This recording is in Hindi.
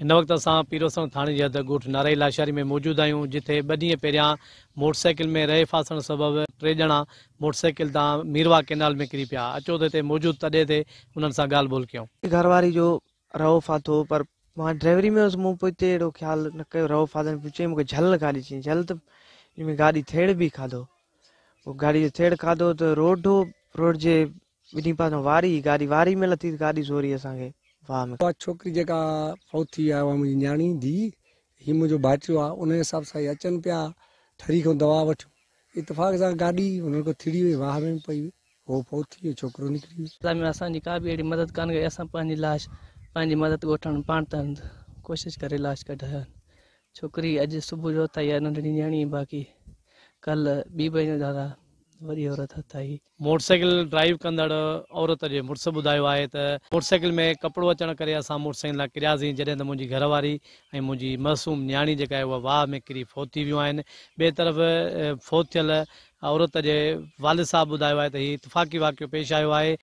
हिन वक़्तु असां पीरोसन थाणे जे हद लाशारी में मौजूदु आहियूं जिथे ॿ ॾींहं पहिरियां मोटरसाइकिल में रहे फासण सबबु टे ॼणा मोटरसाइकिल तां मीरवा केनाल में किरी पिया अचो त हिते मौजूदु तॾहिं ते हुननि सां ॻाल्हि ॿोल कयूं घरवारी जो रहो फाथो पर मां ड्राइवरी में मेंसि मूं पोइ हिते अहिड़ो ख़्यालु न कयो रहो फाथो चई मूंखे झल गाॾी चई झल त हिन में गाॾी थेड़ बि खाधो पोइ गाॾी जो थेड़ खाधो त रोड रोड जे ॿिन्ही पासो वारी गाॾी वारी में लथी गाॾी सोरी असांखे وامت بات છોકરી જગ્યા ફોતી આવા મુની નીણી દી હી મુજો બાચો ઉને સાબ સાય અચન પયા ઠરી કો દવા વટ ઇતફાક સા ગાડી ઉને કો ઠડી વાહર મે પઈ હો ફોતી છોકરો નીકળી અમેસાની કા બી મદદ કાન કે આસા પંજી લાશ પંજી મદદ ગોઠણ પાં તન કોશિશ કરે લાશ કા ઠ છોકરી અજ સબુ જો તૈયાર નીણી બાકી કલ બી ભાઈ ના જા वरी औरत हथाई मोटरसाइकिल ड्राइव कंदड़ औरत जे मुड़ुस ॿुधायो आहे त मोटरसाइकिल में कपड़ो अचण करे असां मोटरसाइकिल लाइ किरियासीं जॾहिं त मुंहिंजी घरवारी ऐं मुंहिंजी मासूम न्याणी जेका आहे उहा वाह में किरी फोत थी वियूं आहिनि ॿिए तरफ़ फोत थियल औरत जे वालिद साहबु ॿुधायो आहे त हीउ इतफ़ाक़ी वाक़ियो पेश आयो आहे